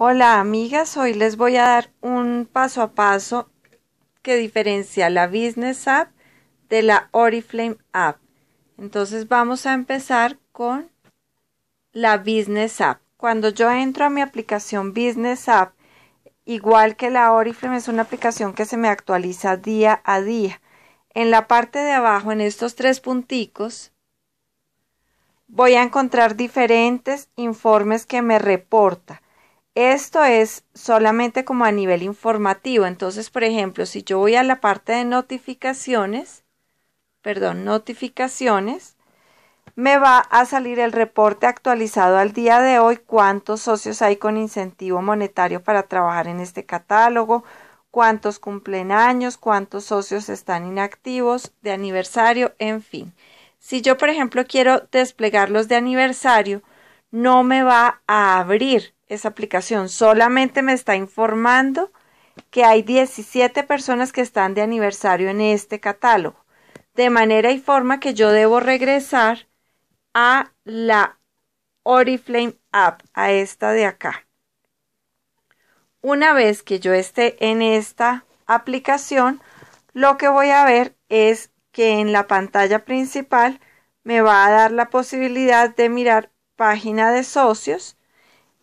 Hola amigas, hoy les voy a dar un paso a paso que diferencia la Business App de la Oriflame App. Entonces vamos a empezar con la Business App. Cuando yo entro a mi aplicación Business App, igual que la Oriflame es una aplicación que se me actualiza día a día. En la parte de abajo, en estos tres punticos, voy a encontrar diferentes informes que me reporta esto es solamente como a nivel informativo. Entonces, por ejemplo, si yo voy a la parte de notificaciones, perdón, notificaciones, me va a salir el reporte actualizado al día de hoy, cuántos socios hay con incentivo monetario para trabajar en este catálogo, cuántos cumplen años, cuántos socios están inactivos, de aniversario, en fin. Si yo, por ejemplo, quiero desplegar los de aniversario, no me va a abrir esa aplicación, solamente me está informando que hay 17 personas que están de aniversario en este catálogo, de manera y forma que yo debo regresar a la Oriflame app, a esta de acá. Una vez que yo esté en esta aplicación, lo que voy a ver es que en la pantalla principal me va a dar la posibilidad de mirar página de socios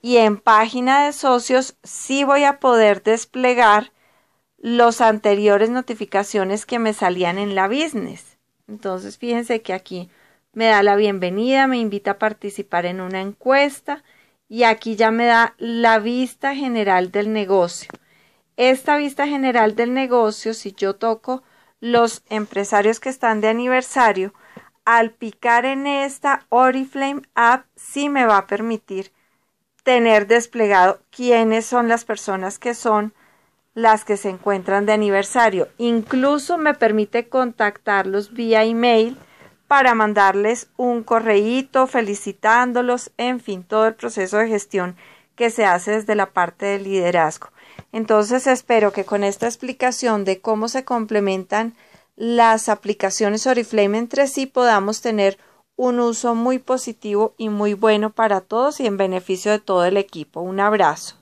y en página de socios sí voy a poder desplegar los anteriores notificaciones que me salían en la business. Entonces, fíjense que aquí me da la bienvenida, me invita a participar en una encuesta y aquí ya me da la vista general del negocio. Esta vista general del negocio, si yo toco los empresarios que están de aniversario, al picar en esta Oriflame App sí me va a permitir tener desplegado quiénes son las personas que son las que se encuentran de aniversario. Incluso me permite contactarlos vía email para mandarles un correíto felicitándolos, en fin, todo el proceso de gestión que se hace desde la parte del liderazgo. Entonces espero que con esta explicación de cómo se complementan las aplicaciones Oriflame entre sí podamos tener un uso muy positivo y muy bueno para todos y en beneficio de todo el equipo. Un abrazo.